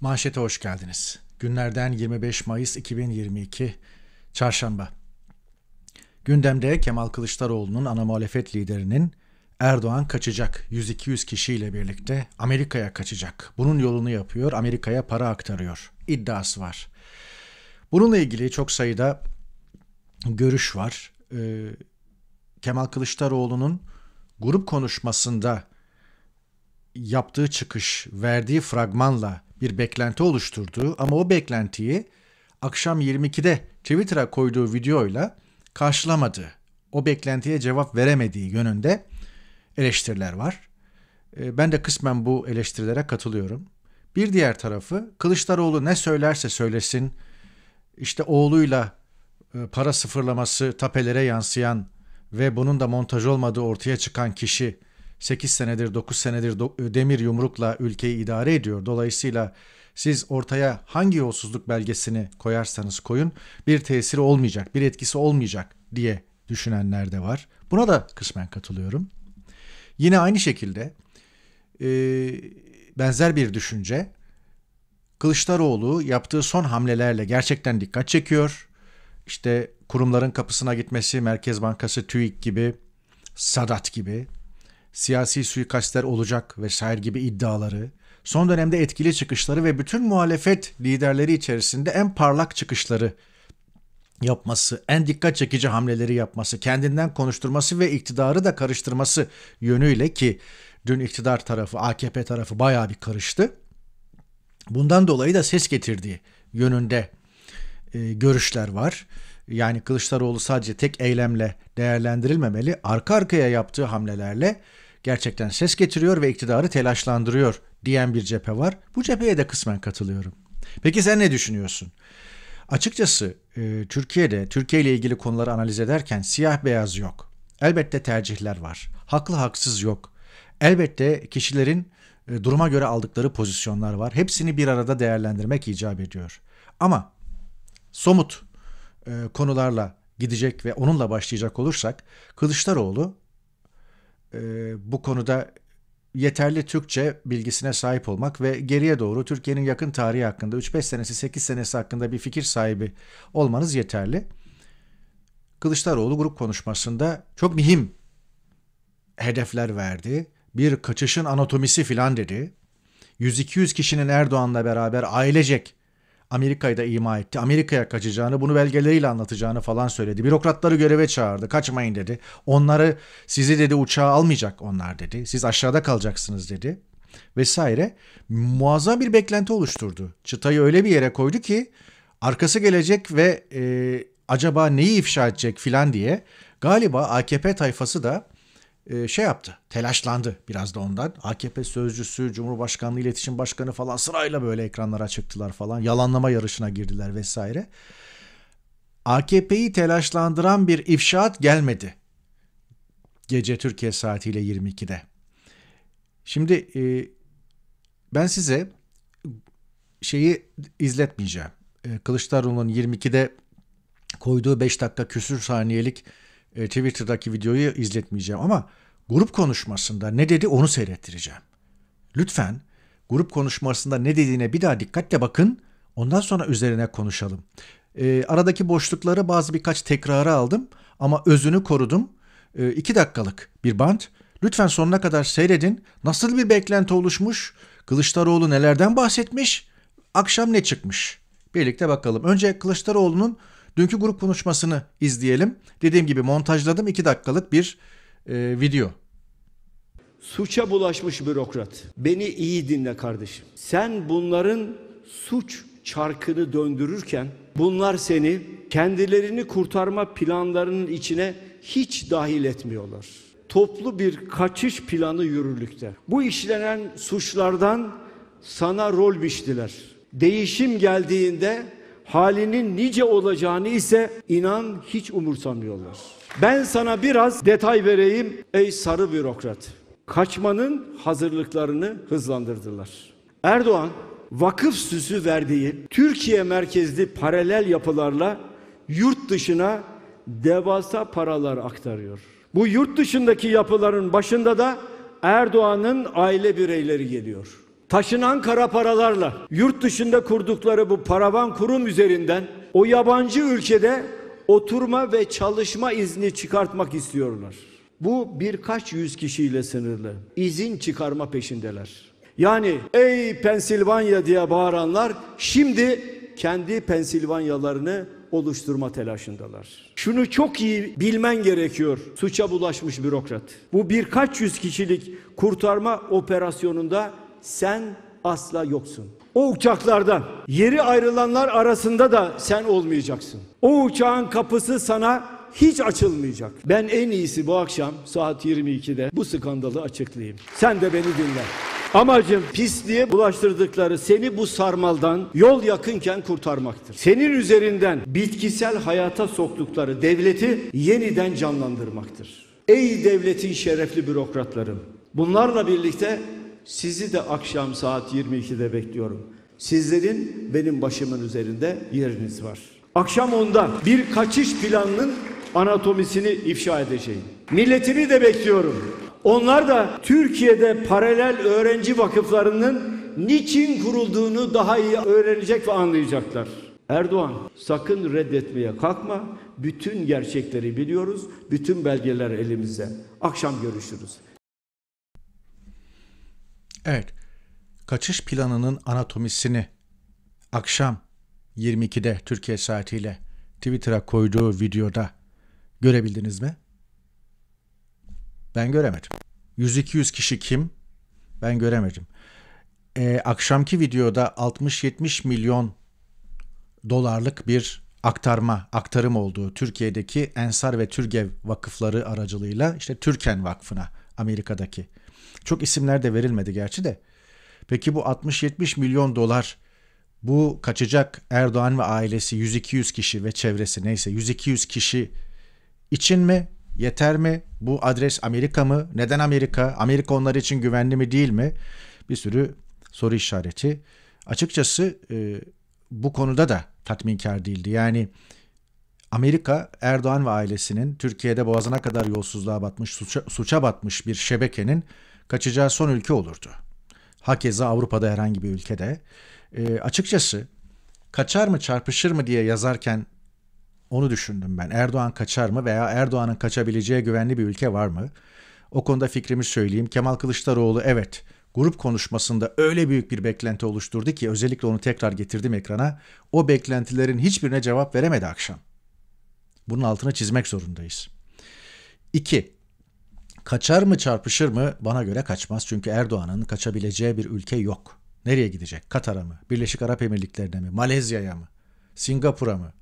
Manşete hoş geldiniz. Günlerden 25 Mayıs 2022 Çarşamba. Gündemde Kemal Kılıçdaroğlu'nun ana muhalefet liderinin Erdoğan kaçacak 100-200 kişiyle birlikte Amerika'ya kaçacak. Bunun yolunu yapıyor, Amerika'ya para aktarıyor iddiası var. Bununla ilgili çok sayıda görüş var. Ee, Kemal Kılıçdaroğlu'nun grup konuşmasında yaptığı çıkış, verdiği fragmanla bir beklenti oluşturduğu ama o beklentiyi akşam 22'de Twitter'a koyduğu videoyla karşılamadı. O beklentiye cevap veremediği yönünde eleştiriler var. Ee, ben de kısmen bu eleştirilere katılıyorum. Bir diğer tarafı Kılıçdaroğlu ne söylerse söylesin işte oğluyla e, para sıfırlaması tapelere yansıyan ve bunun da montaj olmadığı ortaya çıkan kişi 8 senedir 9 senedir e, demir yumrukla ülkeyi idare ediyor. Dolayısıyla siz ortaya hangi yolsuzluk belgesini koyarsanız koyun bir tesiri olmayacak, bir etkisi olmayacak diye düşünenler de var. Buna da kısmen katılıyorum. Yine aynı şekilde e, benzer bir düşünce Kılıçdaroğlu yaptığı son hamlelerle gerçekten dikkat çekiyor. İşte kurumların kapısına gitmesi, Merkez Bankası, TÜİK gibi, Sadat gibi siyasi suikastler olacak vesaire gibi iddiaları, son dönemde etkili çıkışları ve bütün muhalefet liderleri içerisinde en parlak çıkışları yapması, en dikkat çekici hamleleri yapması, kendinden konuşturması ve iktidarı da karıştırması yönüyle ki dün iktidar tarafı, AKP tarafı bayağı bir karıştı. Bundan dolayı da ses getirdiği yönünde e, görüşler var. Yani Kılıçdaroğlu sadece tek eylemle değerlendirilmemeli, arka arkaya yaptığı hamlelerle gerçekten ses getiriyor ve iktidarı telaşlandırıyor diyen bir cephe var. Bu cepheye de kısmen katılıyorum. Peki sen ne düşünüyorsun? Açıkçası e, Türkiye'de Türkiye ile ilgili konuları analiz ederken siyah beyaz yok. Elbette tercihler var. Haklı haksız yok. Elbette kişilerin e, duruma göre aldıkları pozisyonlar var. Hepsini bir arada değerlendirmek icap ediyor. Ama somut e, konularla gidecek ve onunla başlayacak olursak Kılıçdaroğlu e, bu konuda yeterli Türkçe bilgisine sahip olmak ve geriye doğru Türkiye'nin yakın tarihi hakkında 3-5 senesi 8 senesi hakkında bir fikir sahibi olmanız yeterli. Kılıçdaroğlu grup konuşmasında çok mühim hedefler verdi. Bir kaçışın anatomisi filan dedi. 100-200 kişinin Erdoğan'la beraber ailecek Amerika'yı da ima etti. Amerika'ya kaçacağını, bunu belgeleriyle anlatacağını falan söyledi. Bürokratları göreve çağırdı. Kaçmayın dedi. Onları sizi dedi uçağa almayacak onlar dedi. Siz aşağıda kalacaksınız dedi vesaire muazzam bir beklenti oluşturdu. Çıtayı öyle bir yere koydu ki arkası gelecek ve e, acaba neyi ifşa edecek filan diye galiba AKP tayfası da e, şey yaptı. Telaşlandı biraz da ondan. AKP sözcüsü, Cumhurbaşkanlığı iletişim başkanı falan sırayla böyle ekranlara çıktılar falan. Yalanlama yarışına girdiler vesaire. AKP'yi telaşlandıran bir ifşaat gelmedi. Gece Türkiye saatiyle 22'de. Şimdi e, ben size şeyi izletmeyeceğim. E, Kılıçdaroğlu'nun 22'de koyduğu 5 dakika küsür saniyelik e, Twitter'daki videoyu izletmeyeceğim ama grup konuşmasında ne dedi onu seyrettireceğim. Lütfen grup konuşmasında ne dediğine bir daha dikkatle bakın. Ondan sonra üzerine konuşalım. E, aradaki boşlukları bazı birkaç tekrarı aldım ama özünü korudum. 2 e, dakikalık bir bant. Lütfen sonuna kadar seyredin. Nasıl bir beklenti oluşmuş? Kılıçdaroğlu nelerden bahsetmiş? Akşam ne çıkmış? Birlikte bakalım. Önce Kılıçdaroğlu'nun Dünkü grup konuşmasını izleyelim. Dediğim gibi montajladım 2 dakikalık bir e, video. Suça bulaşmış bürokrat. Beni iyi dinle kardeşim. Sen bunların suç çarkını döndürürken bunlar seni kendilerini kurtarma planlarının içine hiç dahil etmiyorlar. Toplu bir kaçış planı yürürlükte. Bu işlenen suçlardan sana rol biçtiler. Değişim geldiğinde halinin nice olacağını ise inan hiç umursamıyorlar. Ben sana biraz detay vereyim ey sarı bürokrat. Kaçmanın hazırlıklarını hızlandırdılar. Erdoğan vakıf süsü verdiği Türkiye merkezli paralel yapılarla yurt dışına devasa paralar aktarıyor. Bu yurt dışındaki yapıların başında da Erdoğan'ın aile bireyleri geliyor taşınan kara paralarla yurt dışında kurdukları bu paravan kurum üzerinden o yabancı ülkede oturma ve çalışma izni çıkartmak istiyorlar. Bu birkaç yüz kişiyle sınırlı. İzin çıkarma peşindeler. Yani ey Pensilvanya diye bağıranlar şimdi kendi Pensilvanyalarını oluşturma telaşındalar. Şunu çok iyi bilmen gerekiyor suça bulaşmış bürokrat. Bu birkaç yüz kişilik kurtarma operasyonunda sen asla yoksun. O uçaklardan yeri ayrılanlar arasında da sen olmayacaksın. O uçağın kapısı sana hiç açılmayacak. Ben en iyisi bu akşam saat 22'de bu skandalı açıklayayım. Sen de beni dinle. Amacım pisliğe bulaştırdıkları seni bu sarmaldan yol yakınken kurtarmaktır. Senin üzerinden bitkisel hayata soktukları devleti yeniden canlandırmaktır. Ey devletin şerefli bürokratlarım. Bunlarla birlikte sizi de akşam saat 22'de bekliyorum. Sizlerin benim başımın üzerinde yeriniz var. Akşam onda bir kaçış planının anatomisini ifşa edeceğim. Milletimi de bekliyorum. Onlar da Türkiye'de paralel öğrenci vakıflarının niçin kurulduğunu daha iyi öğrenecek ve anlayacaklar. Erdoğan sakın reddetmeye kalkma. Bütün gerçekleri biliyoruz. Bütün belgeler elimizde. Akşam görüşürüz. Evet. Kaçış planının anatomisini akşam 22'de Türkiye saatiyle Twitter'a koyduğu videoda görebildiniz mi? Ben göremedim. 100-200 kişi kim? Ben göremedim. Ee, akşamki videoda 60-70 milyon dolarlık bir aktarma, aktarım olduğu Türkiye'deki Ensar ve Türgev vakıfları aracılığıyla işte Türken Vakfı'na Amerika'daki çok isimler de verilmedi gerçi de. Peki bu 60-70 milyon dolar bu kaçacak Erdoğan ve ailesi 100-200 kişi ve çevresi neyse 100-200 kişi için mi? Yeter mi? Bu adres Amerika mı? Neden Amerika? Amerika onlar için güvenli mi değil mi? Bir sürü soru işareti. Açıkçası e, bu konuda da tatminkar değildi. Yani Amerika Erdoğan ve ailesinin Türkiye'de boğazına kadar yolsuzluğa batmış, suça, suça batmış bir şebekenin kaçacağı son ülke olurdu. Hakeza Avrupa'da herhangi bir ülkede. E, açıkçası kaçar mı çarpışır mı diye yazarken onu düşündüm ben. Erdoğan kaçar mı veya Erdoğan'ın kaçabileceği güvenli bir ülke var mı? O konuda fikrimi söyleyeyim. Kemal Kılıçdaroğlu evet grup konuşmasında öyle büyük bir beklenti oluşturdu ki özellikle onu tekrar getirdim ekrana. O beklentilerin hiçbirine cevap veremedi akşam. Bunun altına çizmek zorundayız. 2. Kaçar mı çarpışır mı? Bana göre kaçmaz. Çünkü Erdoğan'ın kaçabileceği bir ülke yok. Nereye gidecek? Katar'a mı? Birleşik Arap Emirlikleri'ne mi? Malezya'ya mı? Singapur'a mı?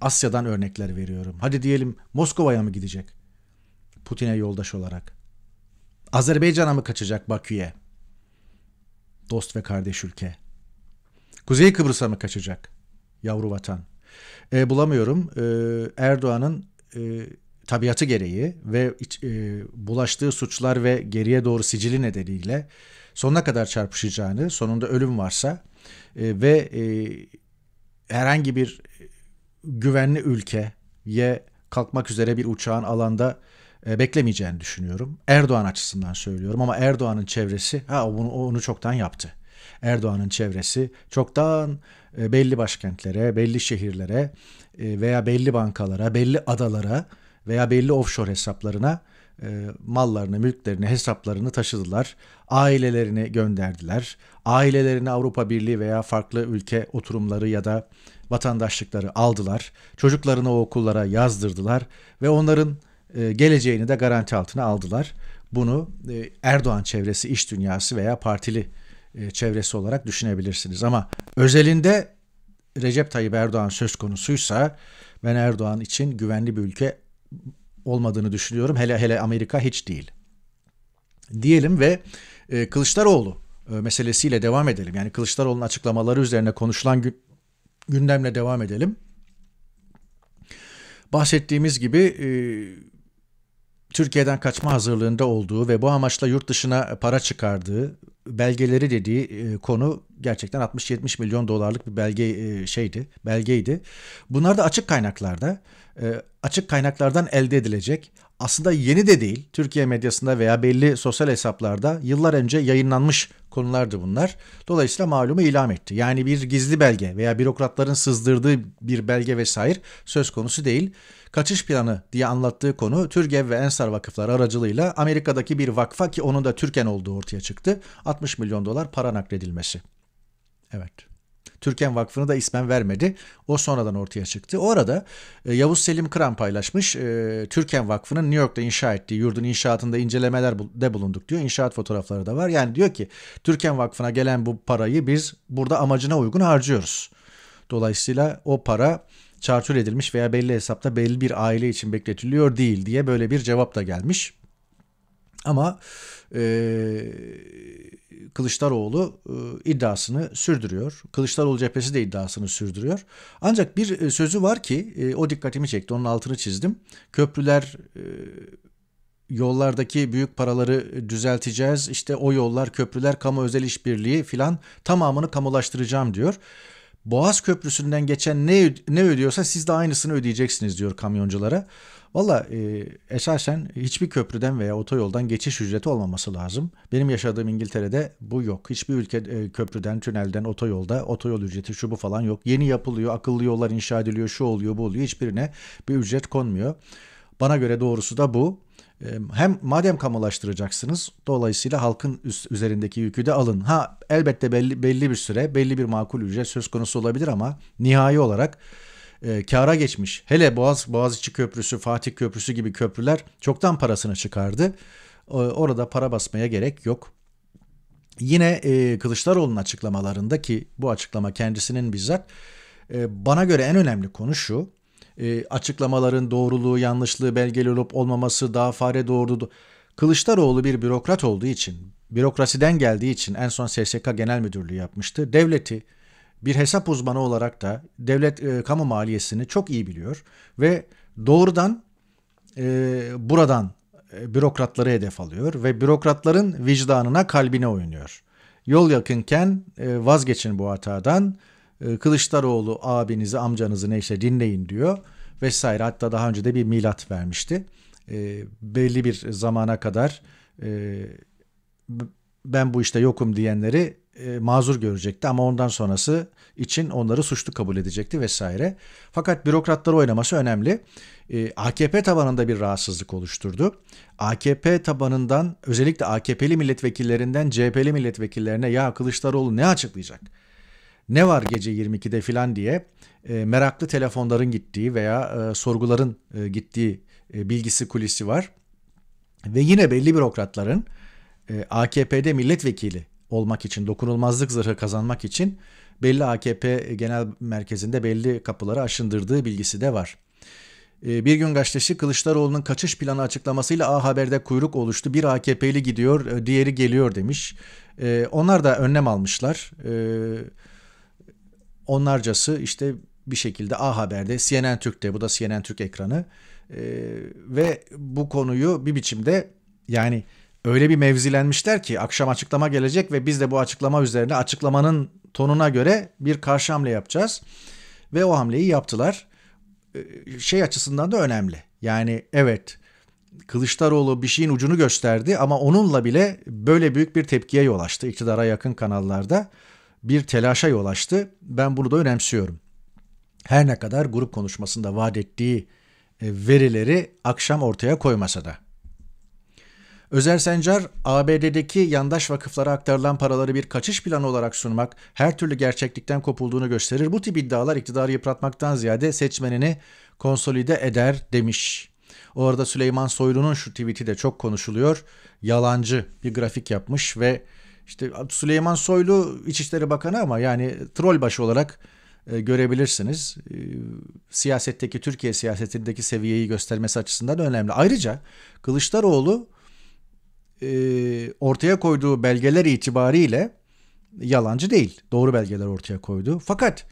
Asya'dan örnekler veriyorum. Hadi diyelim Moskova'ya mı gidecek? Putin'e yoldaş olarak. Azerbaycan'a mı kaçacak Bakü'ye? Dost ve kardeş ülke. Kuzey Kıbrıs'a mı kaçacak? Yavru vatan. E, bulamıyorum. E, Erdoğan'ın e, tabiatı gereği ve iç, e, bulaştığı suçlar ve geriye doğru sicili nedeniyle sonuna kadar çarpışacağını, sonunda ölüm varsa e, ve e, herhangi bir güvenli ülkeye kalkmak üzere bir uçağın alanda e, beklemeyeceğini düşünüyorum. Erdoğan açısından söylüyorum ama Erdoğan'ın çevresi ha onu, onu çoktan yaptı. Erdoğan'ın çevresi çoktan e, belli başkentlere, belli şehirlere e, veya belli bankalara, belli adalara veya belli offshore hesaplarına e, mallarını, mülklerini, hesaplarını taşıdılar. Ailelerini gönderdiler. Ailelerini Avrupa Birliği veya farklı ülke oturumları ya da vatandaşlıkları aldılar. Çocuklarını o okullara yazdırdılar ve onların e, geleceğini de garanti altına aldılar. Bunu e, Erdoğan çevresi, iş dünyası veya partili e, çevresi olarak düşünebilirsiniz. Ama özelinde Recep Tayyip Erdoğan söz konusuysa ben Erdoğan için güvenli bir ülke olmadığını düşünüyorum. Hele hele Amerika hiç değil. Diyelim ve e, Kılıçdaroğlu e, meselesiyle devam edelim. Yani Kılıçdaroğlu'nun açıklamaları üzerine konuşulan gü- gündemle devam edelim. Bahsettiğimiz gibi e, Türkiye'den kaçma hazırlığında olduğu ve bu amaçla yurt dışına para çıkardığı belgeleri dediği e, konu gerçekten 60-70 milyon dolarlık bir belge e, şeydi, belgeydi. Bunlar da açık kaynaklarda, e, açık kaynaklardan elde edilecek. Aslında yeni de değil. Türkiye medyasında veya belli sosyal hesaplarda yıllar önce yayınlanmış konulardı bunlar. Dolayısıyla malumu ilam etti. Yani bir gizli belge veya bürokratların sızdırdığı bir belge vesaire söz konusu değil. Kaçış planı diye anlattığı konu Türgev ve Ensar vakıflar aracılığıyla Amerika'daki bir vakfa ki onun da Türken olduğu ortaya çıktı. 60 milyon dolar para nakledilmesi. Evet. Türken Vakfı'nı da ismen vermedi. O sonradan ortaya çıktı. Orada e, Yavuz Selim Kıran paylaşmış. E, Türken Vakfı'nın New York'ta inşa ettiği yurdun inşaatında incelemeler de bulunduk diyor. İnşaat fotoğrafları da var. Yani diyor ki Türken Vakfı'na gelen bu parayı biz burada amacına uygun harcıyoruz. Dolayısıyla o para çarçur edilmiş veya belli hesapta belli bir aile için bekletiliyor değil diye böyle bir cevap da gelmiş. Ama e, Kılıçdaroğlu e, iddiasını sürdürüyor. Kılıçdaroğlu cephesi de iddiasını sürdürüyor. Ancak bir e, sözü var ki e, o dikkatimi çekti. Onun altını çizdim. Köprüler e, yollardaki büyük paraları düzelteceğiz. İşte o yollar, köprüler, kamu özel işbirliği filan tamamını kamulaştıracağım diyor. Boğaz Köprüsü'nden geçen ne, ne ödüyorsa siz de aynısını ödeyeceksiniz diyor kamyonculara. Valla e, esasen hiçbir köprüden veya otoyoldan geçiş ücreti olmaması lazım. Benim yaşadığım İngiltere'de bu yok. Hiçbir ülke e, köprüden, tünelden, otoyolda otoyol ücreti şu bu falan yok. Yeni yapılıyor, akıllı yollar inşa ediliyor, şu oluyor, bu oluyor. Hiçbirine bir ücret konmuyor. Bana göre doğrusu da bu. E, hem madem kamulaştıracaksınız dolayısıyla halkın üst, üzerindeki yükü de alın. Ha elbette belli, belli bir süre belli bir makul ücret söz konusu olabilir ama nihai olarak e, kâra geçmiş. Hele Boğaz Boğaziçi Köprüsü, Fatih Köprüsü gibi köprüler çoktan parasını çıkardı. E, orada para basmaya gerek yok. Yine e, Kılıçdaroğlu'nun açıklamalarında ki bu açıklama kendisinin bizzat e, bana göre en önemli konu şu. E, açıklamaların doğruluğu, yanlışlığı belgeli olup olmaması, daha fare doğurdu. Kılıçdaroğlu bir bürokrat olduğu için, bürokrasiden geldiği için en son SSK Genel Müdürlüğü yapmıştı. Devleti bir hesap uzmanı olarak da devlet e, kamu maliyesini çok iyi biliyor ve doğrudan e, buradan e, bürokratları hedef alıyor ve bürokratların vicdanına kalbine oynuyor. Yol yakınken e, vazgeçin bu hatadan. E, Kılıçdaroğlu abinizi amcanızı neyse dinleyin diyor vesaire. Hatta daha önce de bir milat vermişti. E, belli bir zamana kadar e, ben bu işte yokum diyenleri e, mazur görecekti ama ondan sonrası için onları suçlu kabul edecekti vesaire. Fakat bürokratları oynaması önemli. E, AKP tabanında bir rahatsızlık oluşturdu. AKP tabanından özellikle AKP'li milletvekillerinden CHP'li milletvekillerine ya Kılıçdaroğlu ne açıklayacak? Ne var gece 22'de filan diye e, meraklı telefonların gittiği veya e, sorguların e, gittiği e, bilgisi kulisi var. Ve yine belli bürokratların ee, AKP'de milletvekili olmak için, dokunulmazlık zırhı kazanmak için belli AKP genel merkezinde belli kapıları aşındırdığı bilgisi de var. Ee, bir gün gazetesi Kılıçdaroğlu'nun kaçış planı açıklamasıyla A Haber'de kuyruk oluştu. Bir AKP'li gidiyor, e, diğeri geliyor demiş. Ee, onlar da önlem almışlar. Onlarcası işte bir şekilde A Haber'de, CNN Türk'te, bu da CNN Türk ekranı. Ve bu konuyu bir biçimde yani öyle bir mevzilenmişler ki akşam açıklama gelecek ve biz de bu açıklama üzerine açıklamanın tonuna göre bir karşı hamle yapacağız. Ve o hamleyi yaptılar. Ee, şey açısından da önemli. Yani evet Kılıçdaroğlu bir şeyin ucunu gösterdi ama onunla bile böyle büyük bir tepkiye yol açtı. İktidara yakın kanallarda bir telaşa yol açtı. Ben bunu da önemsiyorum. Her ne kadar grup konuşmasında vaat ettiği e, verileri akşam ortaya koymasa da. Özer Sencar, ABD'deki yandaş vakıflara aktarılan paraları bir kaçış planı olarak sunmak her türlü gerçeklikten kopulduğunu gösterir. Bu tip iddialar iktidarı yıpratmaktan ziyade seçmenini konsolide eder demiş. O arada Süleyman Soylu'nun şu tweet'i de çok konuşuluyor. Yalancı bir grafik yapmış ve işte Süleyman Soylu İçişleri Bakanı ama yani troll başı olarak e, görebilirsiniz. E, siyasetteki Türkiye siyasetindeki seviyeyi göstermesi açısından önemli. Ayrıca Kılıçdaroğlu e, ortaya koyduğu belgeler itibariyle yalancı değil. Doğru belgeler ortaya koydu. Fakat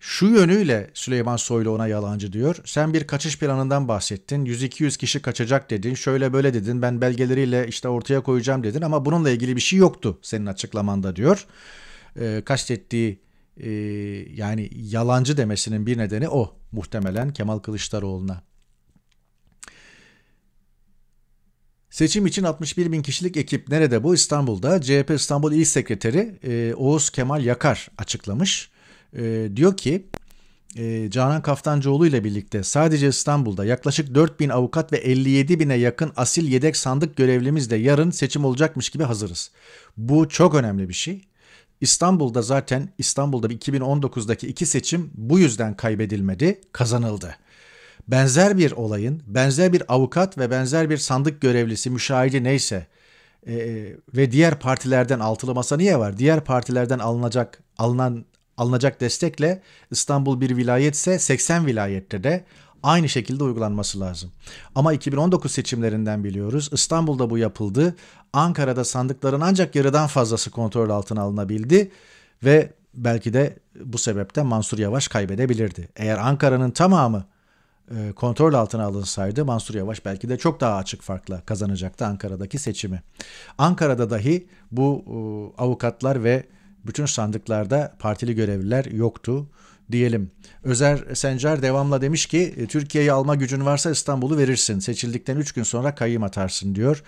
şu yönüyle Süleyman Soylu ona yalancı diyor. Sen bir kaçış planından bahsettin. 100-200 kişi kaçacak dedin. Şöyle böyle dedin. Ben belgeleriyle işte ortaya koyacağım dedin. Ama bununla ilgili bir şey yoktu senin açıklamanda diyor. E, kastettiği e, yani yalancı demesinin bir nedeni o muhtemelen Kemal Kılıçdaroğlu'na. Seçim için 61 bin kişilik ekip nerede bu? İstanbul'da. CHP İstanbul İl Sekreteri e, Oğuz Kemal Yakar açıklamış. E, diyor ki e, Canan Kaftancıoğlu ile birlikte sadece İstanbul'da yaklaşık 4 bin avukat ve 57 bine yakın asil yedek sandık görevlimizle yarın seçim olacakmış gibi hazırız. Bu çok önemli bir şey. İstanbul'da zaten İstanbul'da 2019'daki iki seçim bu yüzden kaybedilmedi, kazanıldı benzer bir olayın, benzer bir avukat ve benzer bir sandık görevlisi, müşahidi neyse e, e, ve diğer partilerden altılı masa niye var? Diğer partilerden alınacak alınan alınacak destekle İstanbul bir vilayetse 80 vilayette de aynı şekilde uygulanması lazım. Ama 2019 seçimlerinden biliyoruz. İstanbul'da bu yapıldı. Ankara'da sandıkların ancak yarıdan fazlası kontrol altına alınabildi ve belki de bu sebepten Mansur Yavaş kaybedebilirdi. Eğer Ankara'nın tamamı e, kontrol altına alınsaydı Mansur Yavaş belki de çok daha açık farkla kazanacaktı Ankara'daki seçimi. Ankara'da dahi bu e, avukatlar ve bütün sandıklarda partili görevliler yoktu diyelim. Özer Sencer devamla demiş ki e, Türkiye'yi alma gücün varsa İstanbul'u verirsin. Seçildikten 3 gün sonra kayım atarsın diyor.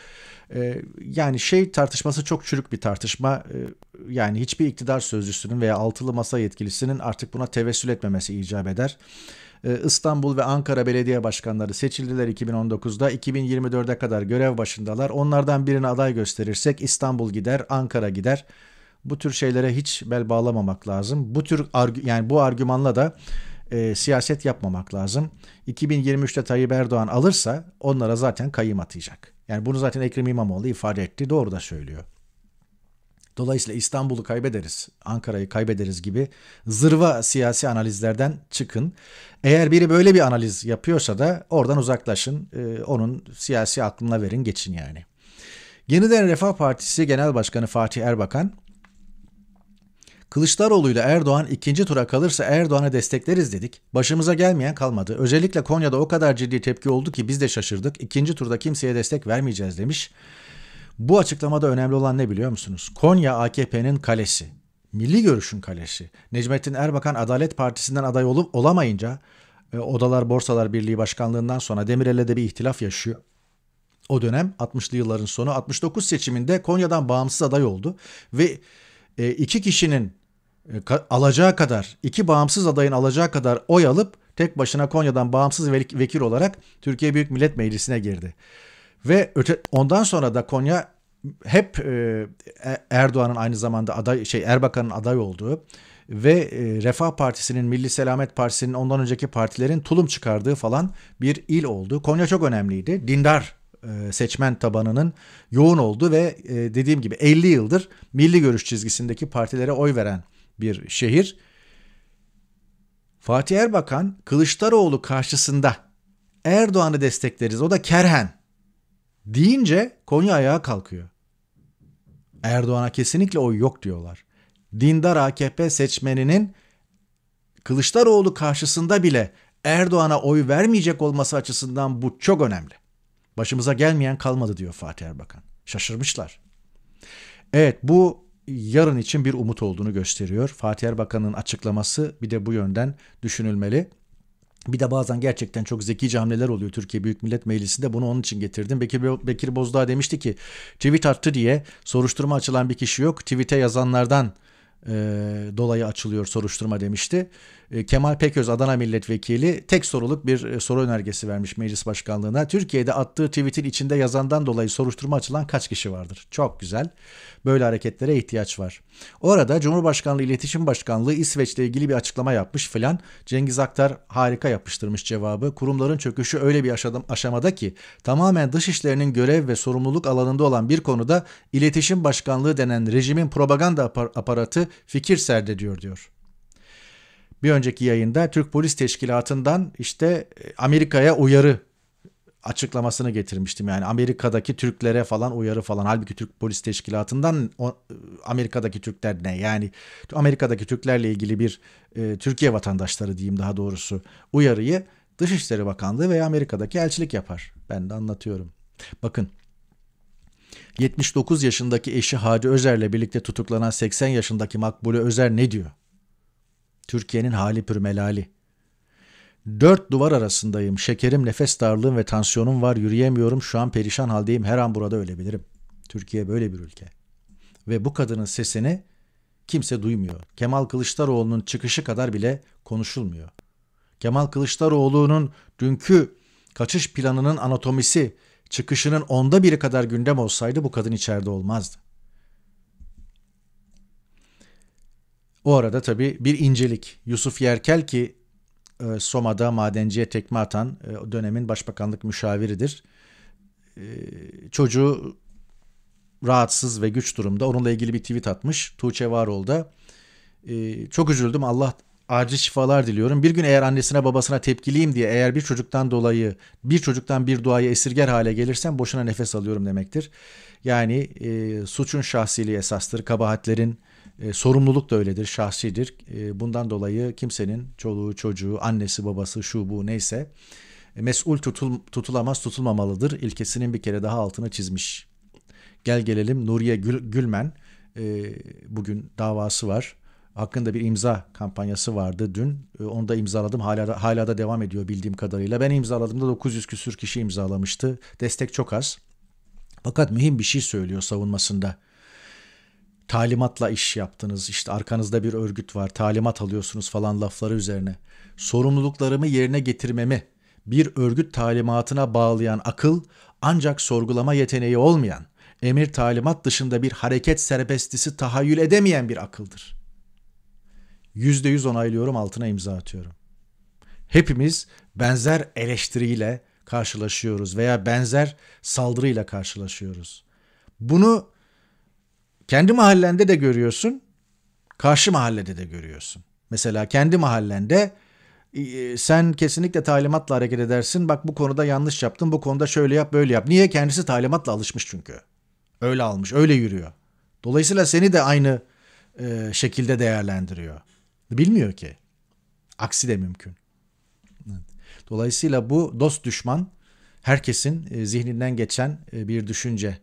Ee, yani şey tartışması çok çürük bir tartışma. Ee, yani hiçbir iktidar sözcüsünün veya altılı masa yetkilisinin artık buna tevessül etmemesi icap eder. Ee, İstanbul ve Ankara belediye başkanları seçildiler 2019'da. 2024'e kadar görev başındalar. Onlardan birini aday gösterirsek İstanbul gider, Ankara gider. Bu tür şeylere hiç bel bağlamamak lazım. Bu tür yani bu argümanla da e, siyaset yapmamak lazım. 2023'te Tayyip Erdoğan alırsa onlara zaten kayım atacak. Yani bunu zaten Ekrem İmamoğlu ifade etti. Doğru da söylüyor. Dolayısıyla İstanbul'u kaybederiz, Ankara'yı kaybederiz gibi zırva siyasi analizlerden çıkın. Eğer biri böyle bir analiz yapıyorsa da oradan uzaklaşın, e, onun siyasi aklına verin, geçin yani. Yeniden Refah Partisi Genel Başkanı Fatih Erbakan, Kılıçdaroğlu ile Erdoğan ikinci tura kalırsa Erdoğan'a destekleriz dedik. Başımıza gelmeyen kalmadı. Özellikle Konya'da o kadar ciddi tepki oldu ki biz de şaşırdık. İkinci turda kimseye destek vermeyeceğiz demiş. Bu açıklamada önemli olan ne biliyor musunuz? Konya AKP'nin kalesi. Milli görüşün kalesi. Necmettin Erbakan Adalet Partisi'nden aday olup olamayınca e, Odalar Borsalar Birliği Başkanlığından sonra Demirel'le de bir ihtilaf yaşıyor. O dönem 60'lı yılların sonu 69 seçiminde Konya'dan bağımsız aday oldu ve e, iki kişinin e, alacağı kadar, iki bağımsız adayın alacağı kadar oy alıp tek başına Konya'dan bağımsız vekil olarak Türkiye Büyük Millet Meclisi'ne girdi. Ve öte, ondan sonra da Konya hep e, e, Erdoğan'ın aynı zamanda aday şey Erbakan'ın aday olduğu ve e, Refah Partisi'nin, Milli Selamet Partisi'nin ondan önceki partilerin tulum çıkardığı falan bir il oldu. Konya çok önemliydi. Dindar e, seçmen tabanının yoğun oldu ve e, dediğim gibi 50 yıldır milli görüş çizgisindeki partilere oy veren bir şehir. Fatih Erbakan Kılıçdaroğlu karşısında Erdoğan'ı destekleriz. O da kerhen deyince Konya ayağa kalkıyor. Erdoğan'a kesinlikle oy yok diyorlar. Dindar AKP seçmeninin Kılıçdaroğlu karşısında bile Erdoğan'a oy vermeyecek olması açısından bu çok önemli. Başımıza gelmeyen kalmadı diyor Fatih Erbakan. Şaşırmışlar. Evet bu yarın için bir umut olduğunu gösteriyor. Fatih Erbakan'ın açıklaması bir de bu yönden düşünülmeli. Bir de bazen gerçekten çok zekice hamleler oluyor Türkiye Büyük Millet Meclisi'nde. Bunu onun için getirdim. Bekir, Bekir Bozdağ demişti ki tweet attı diye soruşturma açılan bir kişi yok. Tweet'e yazanlardan e, dolayı açılıyor soruşturma demişti. E, Kemal Peköz Adana Milletvekili tek soruluk bir e, soru önergesi vermiş meclis başkanlığına. Türkiye'de attığı tweetin içinde yazandan dolayı soruşturma açılan kaç kişi vardır? Çok güzel. Böyle hareketlere ihtiyaç var. Orada Cumhurbaşkanlığı İletişim Başkanlığı İsveç'le ilgili bir açıklama yapmış filan. Cengiz Aktar harika yapıştırmış cevabı. Kurumların çöküşü öyle bir aşamada ki tamamen dışişlerinin görev ve sorumluluk alanında olan bir konuda İletişim Başkanlığı denen rejimin propaganda aparatı fikir serdediyor diyor. Bir önceki yayında Türk Polis Teşkilatı'ndan işte e, Amerika'ya uyarı açıklamasını getirmiştim. Yani Amerika'daki Türklere falan uyarı falan. Halbuki Türk Polis Teşkilatı'ndan e, Amerika'daki Türkler ne? Yani Amerika'daki Türklerle ilgili bir e, Türkiye vatandaşları diyeyim daha doğrusu uyarıyı Dışişleri Bakanlığı veya Amerika'daki elçilik yapar. Ben de anlatıyorum. Bakın 79 yaşındaki eşi Hadi Özer'le birlikte tutuklanan 80 yaşındaki Makbule Özer ne diyor? Türkiye'nin hali pürmelali. Dört duvar arasındayım. Şekerim, nefes darlığım ve tansiyonum var. Yürüyemiyorum. Şu an perişan haldeyim. Her an burada ölebilirim. Türkiye böyle bir ülke. Ve bu kadının sesini kimse duymuyor. Kemal Kılıçdaroğlu'nun çıkışı kadar bile konuşulmuyor. Kemal Kılıçdaroğlu'nun dünkü kaçış planının anatomisi çıkışının onda biri kadar gündem olsaydı bu kadın içeride olmazdı. O arada tabii bir incelik. Yusuf Yerkel ki e, Soma'da madenciye tekme atan e, dönemin başbakanlık müşaviridir. E, çocuğu rahatsız ve güç durumda. Onunla ilgili bir tweet atmış Tuğçe Varol da. Çok üzüldüm Allah acil şifalar diliyorum. Bir gün eğer annesine babasına tepkiliyim diye eğer bir çocuktan dolayı bir çocuktan bir duayı esirger hale gelirsem boşuna nefes alıyorum demektir. Yani e, suçun şahsiliği esastır. Kabahatlerin e, sorumluluk da öyledir, şahsidir. E, bundan dolayı kimsenin çoluğu, çocuğu, annesi, babası, şu bu neyse e, mesul tutul, tutulamaz, tutulmamalıdır İlkesinin bir kere daha altını çizmiş. Gel gelelim Nuriye Gül, Gülmen e, bugün davası var hakkında bir imza kampanyası vardı dün. Ee, onu da imzaladım. Hala da, hala da devam ediyor bildiğim kadarıyla. Ben imzaladığımda 900 küsür kişi imzalamıştı. Destek çok az. Fakat mühim bir şey söylüyor savunmasında. Talimatla iş yaptınız, İşte arkanızda bir örgüt var, talimat alıyorsunuz falan lafları üzerine. Sorumluluklarımı yerine getirmemi bir örgüt talimatına bağlayan akıl ancak sorgulama yeteneği olmayan, emir talimat dışında bir hareket serbestisi tahayyül edemeyen bir akıldır.'' %100 onaylıyorum altına imza atıyorum. Hepimiz benzer eleştiriyle karşılaşıyoruz veya benzer saldırıyla karşılaşıyoruz. Bunu kendi mahallende de görüyorsun, karşı mahallede de görüyorsun. Mesela kendi mahallende e, sen kesinlikle talimatla hareket edersin. Bak bu konuda yanlış yaptın, bu konuda şöyle yap, böyle yap. Niye? Kendisi talimatla alışmış çünkü. Öyle almış, öyle yürüyor. Dolayısıyla seni de aynı e, şekilde değerlendiriyor. Bilmiyor ki. Aksi de mümkün. Dolayısıyla bu dost düşman herkesin e, zihninden geçen e, bir düşünce.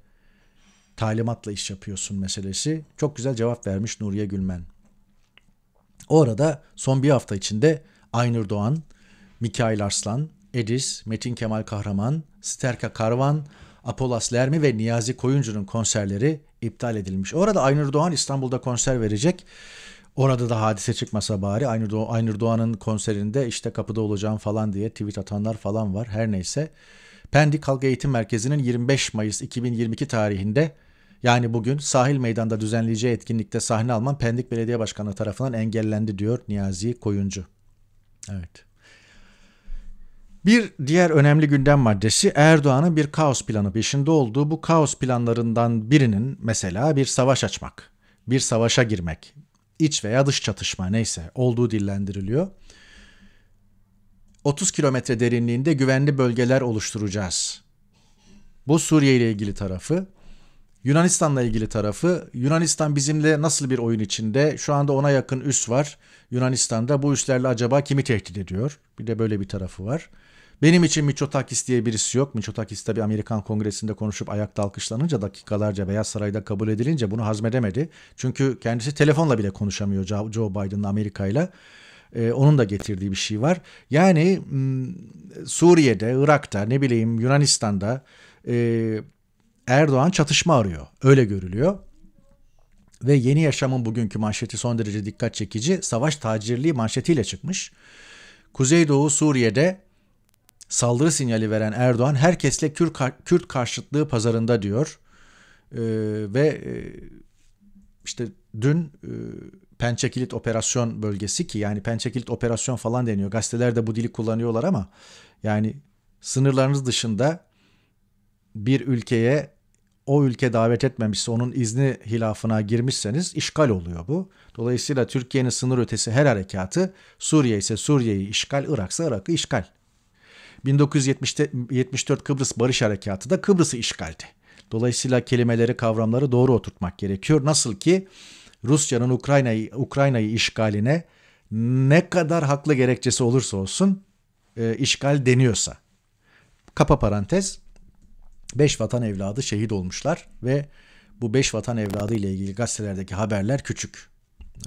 Talimatla iş yapıyorsun meselesi. Çok güzel cevap vermiş Nuriye Gülmen. O arada son bir hafta içinde Aynur Doğan, Mikail Arslan, Edis, Metin Kemal Kahraman, Sterka Karvan, Apolas Lermi ve Niyazi Koyuncu'nun konserleri iptal edilmiş. Orada Aynur Doğan İstanbul'da konser verecek. Orada da hadise çıkmasa bari Aynur, Do Aynur Doğan'ın konserinde işte kapıda olacağım falan diye tweet atanlar falan var. Her neyse Pendik Halk Eğitim Merkezi'nin 25 Mayıs 2022 tarihinde yani bugün sahil meydanda düzenleyeceği etkinlikte sahne alman Pendik Belediye Başkanı tarafından engellendi diyor Niyazi Koyuncu. Evet. Bir diğer önemli gündem maddesi Erdoğan'ın bir kaos planı peşinde olduğu bu kaos planlarından birinin mesela bir savaş açmak, bir savaşa girmek, iç veya dış çatışma neyse olduğu dillendiriliyor. 30 kilometre derinliğinde güvenli bölgeler oluşturacağız. Bu Suriye ile ilgili tarafı. Yunanistan'la ilgili tarafı Yunanistan bizimle nasıl bir oyun içinde? Şu anda ona yakın üs var Yunanistan'da. Bu üslerle acaba kimi tehdit ediyor? Bir de böyle bir tarafı var. Benim için Miçotakis diye birisi yok. Miçotakis tabi Amerikan Kongresi'nde konuşup ayakta alkışlanınca dakikalarca Beyaz Saray'da kabul edilince bunu hazmedemedi. Çünkü kendisi telefonla bile konuşamıyor Joe Biden'ın Amerika'yla. Ee, onun da getirdiği bir şey var. Yani hmm, Suriye'de, Irak'ta, ne bileyim Yunanistan'da e, Erdoğan çatışma arıyor. Öyle görülüyor. Ve Yeni Yaşam'ın bugünkü manşeti son derece dikkat çekici. Savaş tacirliği manşetiyle çıkmış. Kuzeydoğu Suriye'de saldırı sinyali veren Erdoğan herkesle Kürt, Kürt karşıtlığı pazarında diyor. Ee, e, ve işte dün e, Pençekilit operasyon bölgesi ki yani Pençekilit operasyon falan deniyor. gazetelerde bu dili kullanıyorlar ama yani sınırlarınız dışında bir ülkeye o ülke davet etmemişse onun izni hilafına girmişseniz işgal oluyor bu. Dolayısıyla Türkiye'nin sınır ötesi her harekatı Suriye ise Suriye'yi işgal, Irak ise Irak'ı işgal. 1974 Kıbrıs Barış Harekatı da Kıbrıs'ı işgaldi. Dolayısıyla kelimeleri, kavramları doğru oturtmak gerekiyor. Nasıl ki Rusya'nın Ukrayna'yı Ukrayna'yı işgaline ne kadar haklı gerekçesi olursa olsun e, işgal deniyorsa. Kapa parantez. Beş vatan evladı şehit olmuşlar ve bu beş vatan evladı ile ilgili gazetelerdeki haberler küçük.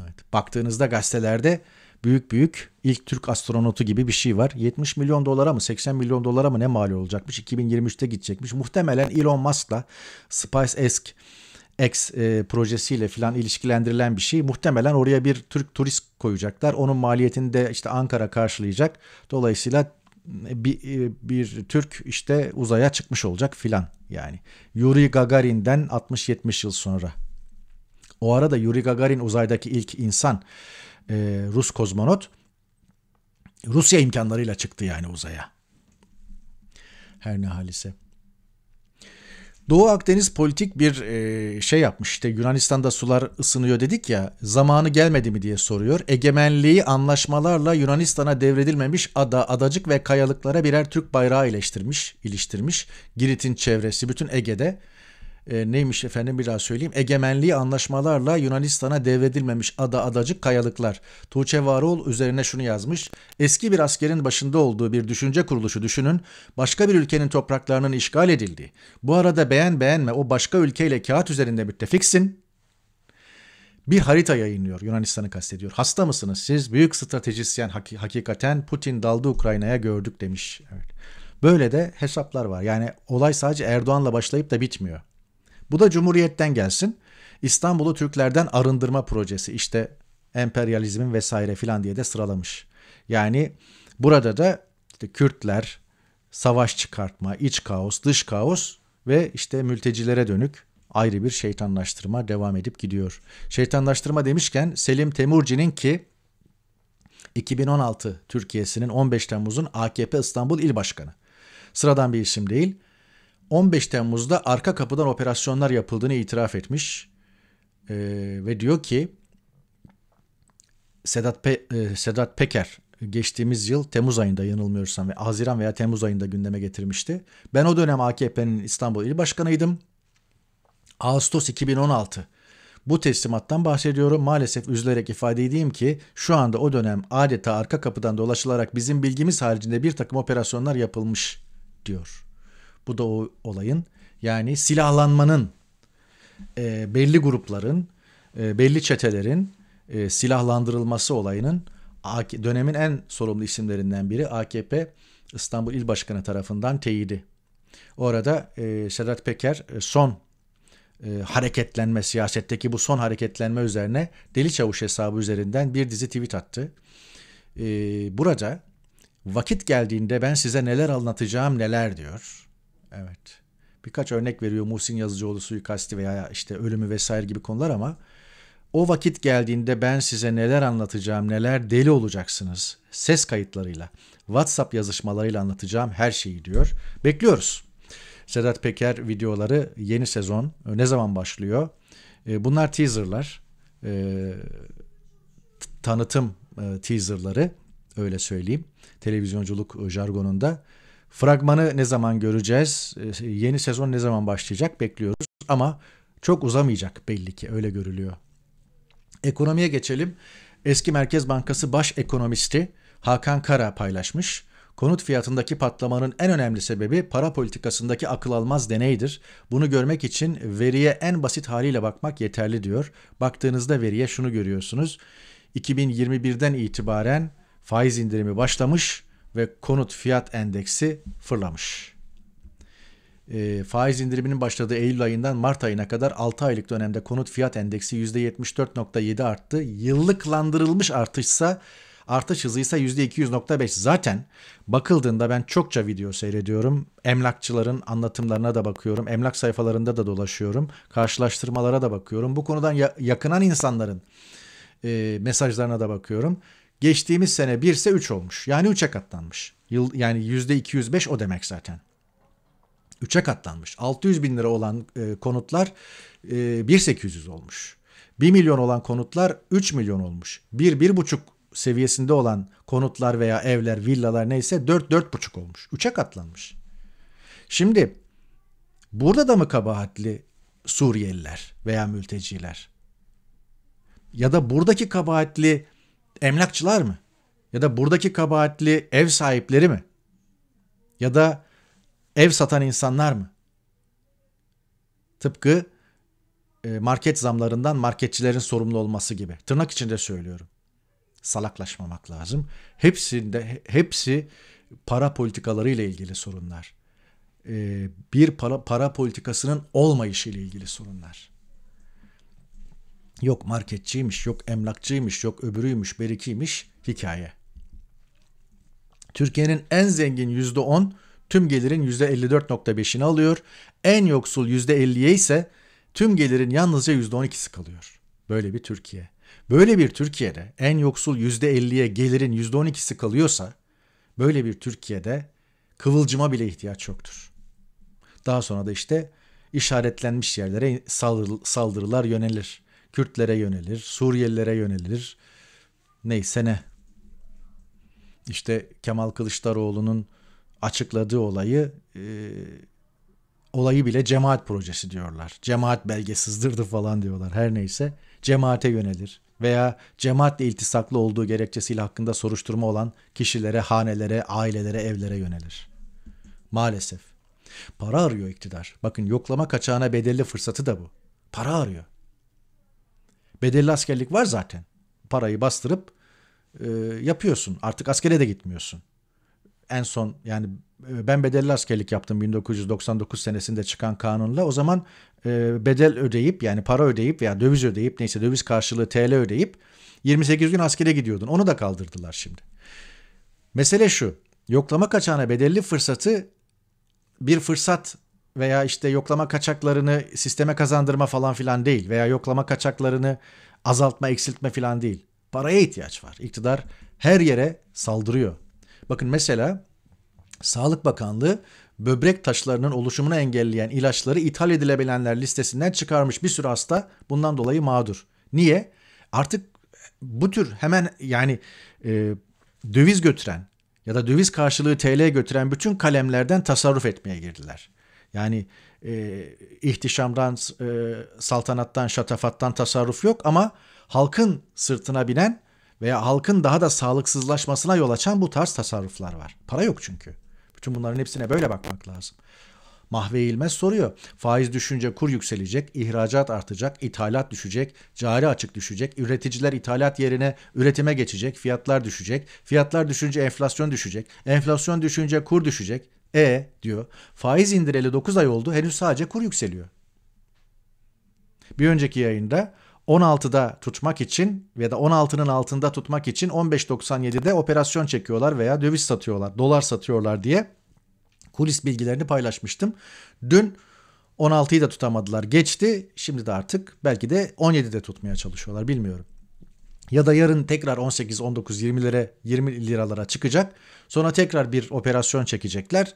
Evet, baktığınızda gazetelerde büyük büyük ilk Türk astronotu gibi bir şey var. 70 milyon dolara mı 80 milyon dolara mı ne mali olacakmış 2023'te gidecekmiş. Muhtemelen Elon Musk'la SpaceX X e, projesiyle filan ilişkilendirilen bir şey. Muhtemelen oraya bir Türk turist koyacaklar. Onun maliyetini de işte Ankara karşılayacak. Dolayısıyla e, bir, e, bir Türk işte uzaya çıkmış olacak filan yani. Yuri Gagarin'den 60-70 yıl sonra. O arada Yuri Gagarin uzaydaki ilk insan e, Rus kozmonot Rusya imkanlarıyla çıktı yani uzaya. Her ne halise. Doğu Akdeniz politik bir e, şey yapmış. İşte Yunanistan'da sular ısınıyor dedik ya. Zamanı gelmedi mi diye soruyor. Egemenliği anlaşmalarla Yunanistan'a devredilmemiş ada, adacık ve kayalıklara birer Türk bayrağı iliştirmiş, iliştirmiş. Girit'in çevresi bütün Ege'de e, neymiş efendim biraz söyleyeyim. Egemenliği anlaşmalarla Yunanistan'a devredilmemiş ada adacık kayalıklar. Tuğçe Varol üzerine şunu yazmış. Eski bir askerin başında olduğu bir düşünce kuruluşu düşünün. Başka bir ülkenin topraklarının işgal edildi. Bu arada beğen beğenme o başka ülkeyle kağıt üzerinde müttefiksin bir harita yayınlıyor. Yunanistan'ı kastediyor. Hasta mısınız siz? Büyük stratejisyen hakikaten Putin daldı Ukrayna'ya gördük demiş. Evet. Böyle de hesaplar var. Yani olay sadece Erdoğan'la başlayıp da bitmiyor. Bu da Cumhuriyet'ten gelsin. İstanbul'u Türklerden arındırma projesi işte emperyalizmin vesaire filan diye de sıralamış. Yani burada da işte Kürtler, savaş çıkartma, iç kaos, dış kaos ve işte mültecilere dönük ayrı bir şeytanlaştırma devam edip gidiyor. Şeytanlaştırma demişken Selim Temurci'nin ki 2016 Türkiye'sinin 15 Temmuz'un AKP İstanbul İl Başkanı. Sıradan bir isim değil. 15 Temmuz'da arka kapıdan operasyonlar yapıldığını itiraf etmiş e, ve diyor ki Sedat, Pe, e, Sedat Peker geçtiğimiz yıl Temmuz ayında yanılmıyorsam ve Haziran veya Temmuz ayında gündeme getirmişti. Ben o dönem AKP'nin İstanbul İl Başkanıydım. Ağustos 2016 bu teslimattan bahsediyorum. Maalesef üzülerek ifade edeyim ki şu anda o dönem adeta arka kapıdan dolaşılarak bizim bilgimiz haricinde bir takım operasyonlar yapılmış diyor. Bu da o olayın. Yani silahlanmanın e, belli grupların, e, belli çetelerin e, silahlandırılması olayının dönemin en sorumlu isimlerinden biri AKP İstanbul İl Başkanı tarafından teyidi. Orada e, Sedat Peker e, son e, hareketlenme, siyasetteki bu son hareketlenme üzerine Deli Çavuş hesabı üzerinden bir dizi tweet attı. E, burada vakit geldiğinde ben size neler anlatacağım neler diyor. Evet. Birkaç örnek veriyor Muhsin Yazıcıoğlu suikasti veya işte ölümü vesaire gibi konular ama o vakit geldiğinde ben size neler anlatacağım, neler deli olacaksınız. Ses kayıtlarıyla, WhatsApp yazışmalarıyla anlatacağım her şeyi diyor. Bekliyoruz. Sedat Peker videoları yeni sezon e, ne zaman başlıyor? E, bunlar teaserlar, e, tanıtım teaserları öyle söyleyeyim televizyonculuk jargonunda. Fragmanı ne zaman göreceğiz? Ee, yeni sezon ne zaman başlayacak bekliyoruz ama çok uzamayacak belli ki öyle görülüyor. Ekonomiye geçelim. Eski Merkez Bankası Baş Ekonomisti Hakan Kara paylaşmış. Konut fiyatındaki patlamanın en önemli sebebi para politikasındaki akıl almaz deneydir. Bunu görmek için veriye en basit haliyle bakmak yeterli diyor. Baktığınızda veriye şunu görüyorsunuz. 2021'den itibaren faiz indirimi başlamış ve konut fiyat endeksi fırlamış. E, faiz indiriminin başladığı Eylül ayından Mart ayına kadar 6 aylık dönemde konut fiyat endeksi %74.7 arttı. Yıllıklandırılmış artışsa artış hızı ise %200.5. Zaten bakıldığında ben çokça video seyrediyorum. Emlakçıların anlatımlarına da bakıyorum. Emlak sayfalarında da dolaşıyorum. Karşılaştırmalara da bakıyorum. Bu konudan yakınan insanların e, mesajlarına da bakıyorum. Geçtiğimiz sene 1 ise 3 olmuş. Yani 3'e katlanmış. Yıl, yani %205 o demek zaten. 3'e katlanmış. 600 bin lira olan e, konutlar e, 1800 olmuş. 1 milyon olan konutlar 3 milyon olmuş. 1-1,5 seviyesinde olan konutlar veya evler, villalar neyse 4-4,5 olmuş. 3'e katlanmış. Şimdi burada da mı kabahatli Suriyeliler veya mülteciler? Ya da buradaki kabahatli emlakçılar mı? Ya da buradaki kabahatli ev sahipleri mi? Ya da ev satan insanlar mı? Tıpkı e, market zamlarından marketçilerin sorumlu olması gibi. Tırnak içinde söylüyorum. Salaklaşmamak lazım. Hepsinde hepsi para politikaları ile ilgili sorunlar. E, bir para, para politikasının olmayışı ile ilgili sorunlar. Yok marketçiymiş, yok emlakçıymış, yok öbürüymüş, berikiymiş hikaye. Türkiye'nin en zengin %10 tüm gelirin %54.5'ini alıyor. En yoksul %50'ye ise tüm gelirin yalnızca %12'si kalıyor. Böyle bir Türkiye. Böyle bir Türkiye'de en yoksul %50'ye gelirin %12'si kalıyorsa böyle bir Türkiye'de kıvılcıma bile ihtiyaç yoktur. Daha sonra da işte işaretlenmiş yerlere saldırılar yönelir. Kürtlere yönelir, Suriyelilere yönelir. Neyse ne. İşte Kemal Kılıçdaroğlu'nun açıkladığı olayı e, olayı bile cemaat projesi diyorlar. Cemaat belgesizdirdi falan diyorlar. Her neyse cemaate yönelir veya cemaatle iltisaklı olduğu gerekçesiyle hakkında soruşturma olan kişilere, hanelere, ailelere, evlere yönelir. Maalesef. Para arıyor iktidar. Bakın yoklama kaçağına bedelli fırsatı da bu. Para arıyor. Bedelli askerlik var zaten. Parayı bastırıp e, yapıyorsun. Artık askere de gitmiyorsun. En son yani e, ben bedelli askerlik yaptım 1999 senesinde çıkan kanunla. O zaman e, bedel ödeyip yani para ödeyip veya döviz ödeyip neyse döviz karşılığı TL ödeyip 28 gün askere gidiyordun. Onu da kaldırdılar şimdi. Mesele şu. Yoklama kaçağına bedelli fırsatı bir fırsat veya işte yoklama kaçaklarını sisteme kazandırma falan filan değil veya yoklama kaçaklarını azaltma, eksiltme filan değil. Paraya ihtiyaç var. İktidar her yere saldırıyor. Bakın mesela Sağlık Bakanlığı böbrek taşlarının oluşumunu engelleyen ilaçları ithal edilebilenler listesinden çıkarmış bir sürü hasta bundan dolayı mağdur. Niye? Artık bu tür hemen yani e, döviz götüren ya da döviz karşılığı TL götüren bütün kalemlerden tasarruf etmeye girdiler. Yani e, ihtişamdan, e, saltanattan, şatafattan tasarruf yok ama halkın sırtına binen veya halkın daha da sağlıksızlaşmasına yol açan bu tarz tasarruflar var. Para yok çünkü. Bütün bunların hepsine böyle bakmak lazım. Mahve İlmez soruyor. Faiz düşünce kur yükselecek, ihracat artacak, ithalat düşecek, cari açık düşecek, üreticiler ithalat yerine üretime geçecek, fiyatlar düşecek, fiyatlar düşünce enflasyon düşecek, enflasyon düşünce kur düşecek. E diyor faiz indireli 9 ay oldu henüz sadece kur yükseliyor. Bir önceki yayında 16'da tutmak için veya da 16'nın altında tutmak için 15.97'de operasyon çekiyorlar veya döviz satıyorlar, dolar satıyorlar diye kulis bilgilerini paylaşmıştım. Dün 16'yı da tutamadılar. Geçti. Şimdi de artık belki de 17'de tutmaya çalışıyorlar bilmiyorum ya da yarın tekrar 18, 19, 20 20'lere 20 liralara çıkacak. Sonra tekrar bir operasyon çekecekler.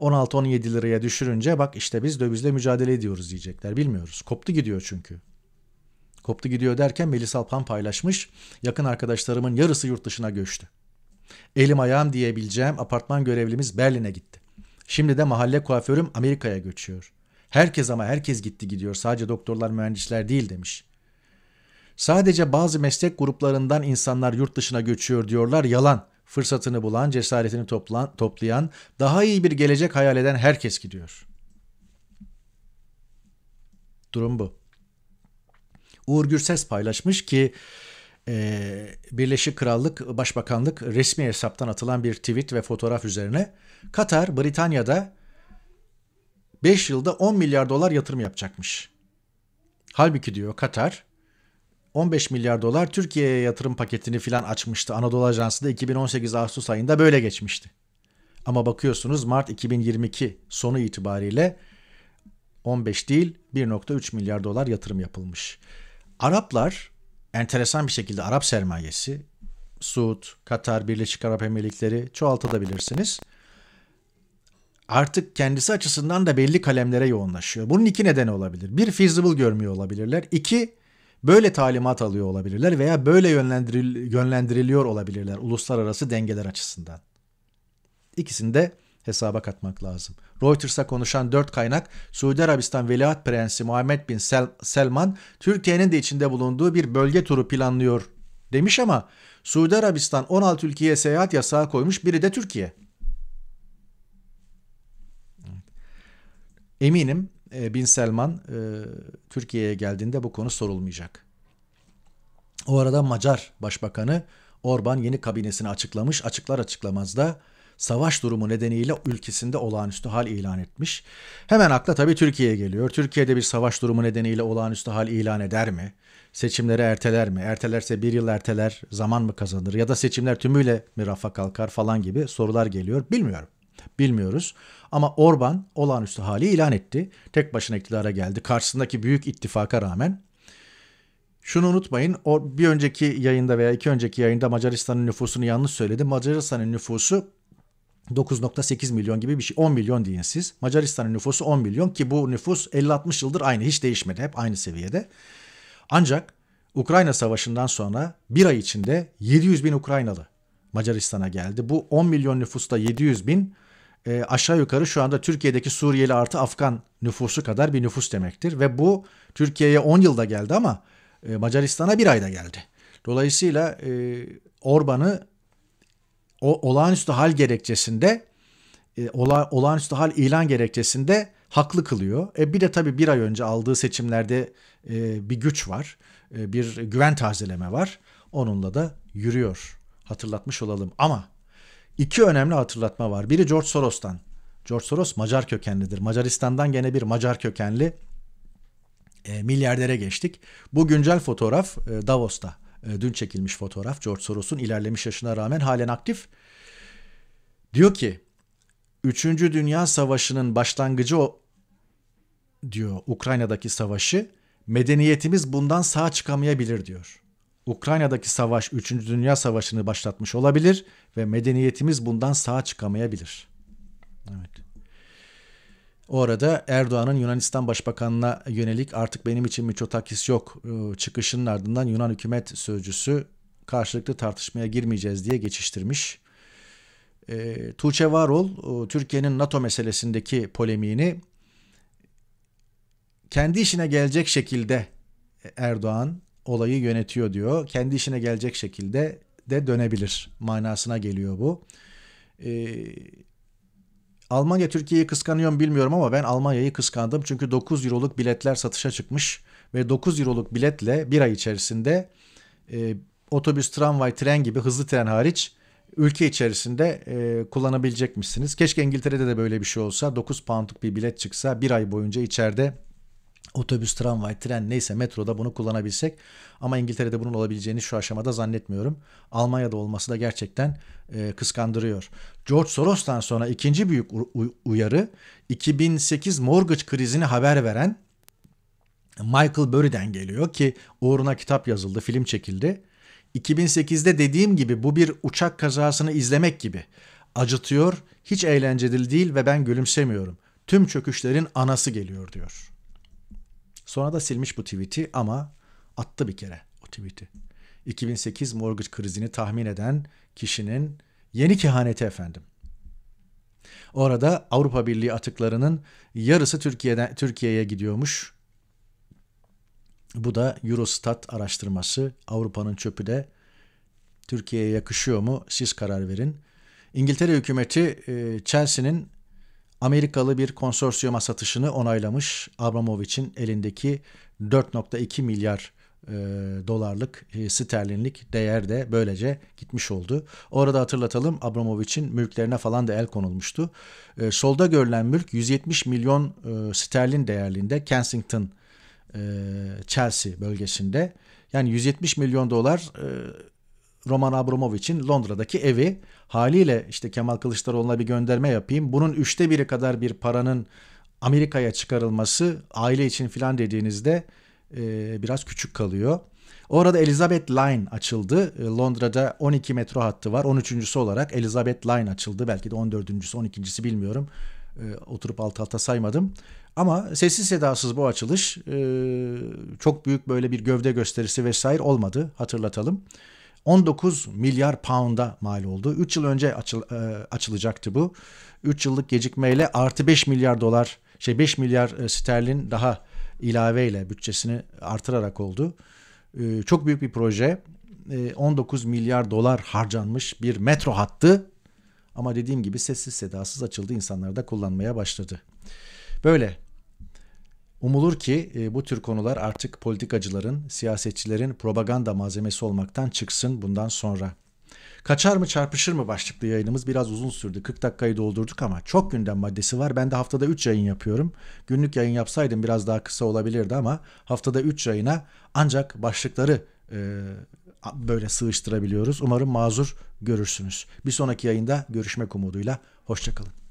16-17 liraya düşürünce bak işte biz dövizle mücadele ediyoruz diyecekler. Bilmiyoruz. Koptu gidiyor çünkü. Koptu gidiyor derken Melis Alpan paylaşmış. Yakın arkadaşlarımın yarısı yurt dışına göçtü. Elim ayağım diyebileceğim apartman görevlimiz Berlin'e gitti. Şimdi de mahalle kuaförüm Amerika'ya göçüyor. Herkes ama herkes gitti gidiyor. Sadece doktorlar mühendisler değil demiş. Sadece bazı meslek gruplarından insanlar yurt dışına göçüyor diyorlar yalan. Fırsatını bulan, cesaretini toplan, toplayan, daha iyi bir gelecek hayal eden herkes gidiyor. Durum bu. Uğur Gürses paylaşmış ki e, Birleşik Krallık Başbakanlık resmi hesaptan atılan bir tweet ve fotoğraf üzerine Katar Britanya'da 5 yılda 10 milyar dolar yatırım yapacakmış. Halbuki diyor Katar 15 milyar dolar Türkiye'ye yatırım paketini filan açmıştı. Anadolu Ajansı da 2018 Ağustos ayında böyle geçmişti. Ama bakıyorsunuz Mart 2022 sonu itibariyle 15 değil 1.3 milyar dolar yatırım yapılmış. Araplar enteresan bir şekilde Arap sermayesi Suud, Katar, Birleşik Arap Emirlikleri çoğaltabilirsiniz. Artık kendisi açısından da belli kalemlere yoğunlaşıyor. Bunun iki nedeni olabilir. Bir, feasible görmüyor olabilirler. İki, böyle talimat alıyor olabilirler veya böyle yönlendiril yönlendiriliyor olabilirler uluslararası dengeler açısından. İkisini de hesaba katmak lazım. Reuters'a konuşan dört kaynak Suudi Arabistan Veliaht Prensi Muhammed Bin Sel Selman Türkiye'nin de içinde bulunduğu bir bölge turu planlıyor demiş ama Suudi Arabistan 16 ülkeye seyahat yasağı koymuş biri de Türkiye. Eminim e, bin Selman e, Türkiye'ye geldiğinde bu konu sorulmayacak. O arada Macar Başbakanı Orban yeni kabinesini açıklamış. Açıklar açıklamaz da savaş durumu nedeniyle ülkesinde olağanüstü hal ilan etmiş. Hemen akla tabii Türkiye'ye geliyor. Türkiye'de bir savaş durumu nedeniyle olağanüstü hal ilan eder mi? Seçimleri erteler mi? Ertelerse bir yıl erteler zaman mı kazanır? Ya da seçimler tümüyle mi rafa kalkar falan gibi sorular geliyor. Bilmiyorum. Bilmiyoruz. Ama Orban olağanüstü hali ilan etti. Tek başına iktidara geldi. Karşısındaki büyük ittifaka rağmen. Şunu unutmayın bir önceki yayında veya iki önceki yayında Macaristan'ın nüfusunu yanlış söyledim. Macaristan'ın nüfusu 9.8 milyon gibi bir şey. 10 milyon deyin siz. Macaristan'ın nüfusu 10 milyon ki bu nüfus 50-60 yıldır aynı hiç değişmedi. Hep aynı seviyede. Ancak Ukrayna Savaşı'ndan sonra bir ay içinde 700 bin Ukraynalı Macaristan'a geldi. Bu 10 milyon nüfusta 700 bin e, aşağı yukarı şu anda Türkiye'deki Suriyeli artı Afgan nüfusu kadar bir nüfus demektir. Ve bu Türkiye'ye 10 yılda geldi ama e, Macaristan'a bir ayda geldi. Dolayısıyla e, Orban'ı o olağanüstü hal gerekçesinde e, ola, olağanüstü hal ilan gerekçesinde haklı kılıyor. E, bir de tabii bir ay önce aldığı seçimlerde e, bir güç var. E, bir güven tazeleme var. Onunla da yürüyor. Hatırlatmış olalım. Ama İki önemli hatırlatma var. Biri George Soros'tan. George Soros Macar kökenlidir. Macaristan'dan gene bir Macar kökenli e, milyardere geçtik. Bu güncel fotoğraf e, Davos'ta. E, dün çekilmiş fotoğraf. George Soros'un ilerlemiş yaşına rağmen halen aktif. Diyor ki 3. Dünya Savaşı'nın başlangıcı o diyor Ukrayna'daki savaşı medeniyetimiz bundan sağ çıkamayabilir diyor. Ukrayna'daki savaş 3. Dünya Savaşı'nı başlatmış olabilir ve medeniyetimiz bundan sağ çıkamayabilir. Evet. O arada Erdoğan'ın Yunanistan Başbakanına yönelik artık benim için Miçotakis yok e, çıkışının ardından Yunan hükümet sözcüsü karşılıklı tartışmaya girmeyeceğiz diye geçiştirmiş. E, Tuğçe Varol e, Türkiye'nin NATO meselesindeki polemiğini kendi işine gelecek şekilde Erdoğan olayı yönetiyor diyor. Kendi işine gelecek şekilde de dönebilir manasına geliyor bu. Ee, Almanya Türkiye'yi kıskanıyor mu bilmiyorum ama ben Almanya'yı kıskandım. Çünkü 9 euroluk biletler satışa çıkmış ve 9 euroluk biletle bir ay içerisinde e, otobüs, tramvay, tren gibi hızlı tren hariç ülke içerisinde e, kullanabilecekmişsiniz. Keşke İngiltere'de de böyle bir şey olsa 9 poundluk bir bilet çıksa bir ay boyunca içeride otobüs, tramvay, tren neyse metroda bunu kullanabilsek ama İngiltere'de bunun olabileceğini şu aşamada zannetmiyorum. Almanya'da olması da gerçekten e, kıskandırıyor. George Soros'tan sonra ikinci büyük uyarı 2008 mortgage krizini haber veren Michael Burry'den geliyor ki uğruna kitap yazıldı, film çekildi. 2008'de dediğim gibi bu bir uçak kazasını izlemek gibi. Acıtıyor, hiç eğlenceli değil ve ben gülümsemiyorum. Tüm çöküşlerin anası geliyor diyor. Sonra da silmiş bu tweet'i ama attı bir kere o tweet'i. 2008 mortgage krizini tahmin eden kişinin yeni kehaneti efendim. Orada Avrupa Birliği atıklarının yarısı Türkiye'den Türkiye'ye gidiyormuş. Bu da Eurostat araştırması. Avrupa'nın çöpü de Türkiye'ye yakışıyor mu? Siz karar verin. İngiltere hükümeti e, Chelsea'nin Amerikalı bir konsorsiyuma satışını onaylamış Abramovich'in elindeki 4.2 milyar e, dolarlık e, sterlinlik değer de böylece gitmiş oldu. Orada hatırlatalım Abramovich'in mülklerine falan da el konulmuştu. E, solda görülen mülk 170 milyon e, sterlin değerliğinde Kensington e, Chelsea bölgesinde. Yani 170 milyon dolar e, Roman Abramovich'in Londra'daki evi Haliyle işte Kemal Kılıçdaroğlu'na bir gönderme yapayım. Bunun üçte biri kadar bir paranın Amerika'ya çıkarılması aile için filan dediğinizde e, biraz küçük kalıyor. Orada Elizabeth Line açıldı. E, Londra'da 12 metro hattı var. 13.sü olarak Elizabeth Line açıldı. Belki de 14.sü 12.si bilmiyorum. E, oturup alt alta saymadım. Ama sessiz sedasız bu açılış e, çok büyük böyle bir gövde gösterisi vesaire olmadı hatırlatalım. 19 milyar pound'a mal oldu. 3 yıl önce açıl, e, açılacaktı bu. 3 yıllık gecikmeyle artı 5 milyar dolar şey 5 milyar e, sterlin daha ilaveyle bütçesini artırarak oldu. E, çok büyük bir proje. E, 19 milyar dolar harcanmış bir metro hattı ama dediğim gibi sessiz sedasız açıldı insanlar da kullanmaya başladı. Böyle Umulur ki e, bu tür konular artık politikacıların, siyasetçilerin propaganda malzemesi olmaktan çıksın bundan sonra. Kaçar mı çarpışır mı başlıklı yayınımız biraz uzun sürdü. 40 dakikayı doldurduk ama çok gündem maddesi var. Ben de haftada 3 yayın yapıyorum. Günlük yayın yapsaydım biraz daha kısa olabilirdi ama haftada 3 yayına ancak başlıkları e, böyle sığıştırabiliyoruz. Umarım mazur görürsünüz. Bir sonraki yayında görüşmek umuduyla. Hoşçakalın.